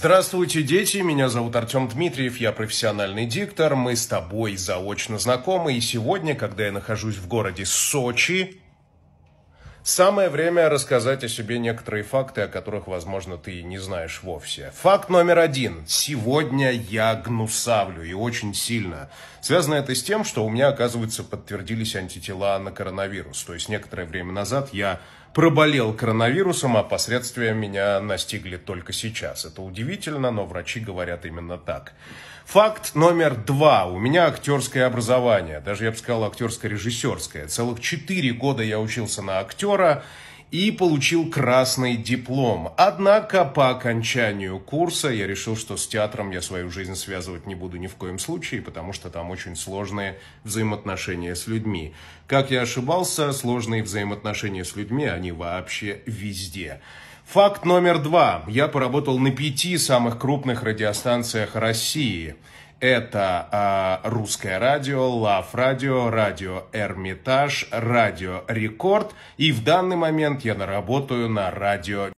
Здравствуйте, дети! Меня зовут Артем Дмитриев, я профессиональный диктор. Мы с тобой заочно знакомы, и сегодня, когда я нахожусь в городе Сочи, самое время рассказать о себе некоторые факты, о которых, возможно, ты не знаешь вовсе. Факт номер один. Сегодня я гнусавлю, и очень сильно. Связано это с тем, что у меня, оказывается, подтвердились антитела на коронавирус. То есть некоторое время назад я проболел коронавирусом, а последствия меня настигли только сейчас. Это удивительно, но врачи говорят именно так. Факт номер два. У меня актерское образование, даже я бы сказал актерско-режиссерское. Целых четыре года я учился на актера, и получил красный диплом. Однако по окончанию курса я решил, что с театром я свою жизнь связывать не буду ни в коем случае, потому что там очень сложные взаимоотношения с людьми. Как я ошибался, сложные взаимоотношения с людьми, они вообще везде. Факт номер два. Я поработал на пяти самых крупных радиостанциях России. Это э, русское радио, Лав радио, радио Эрмитаж, радио Рекорд. И в данный момент я наработаю на радио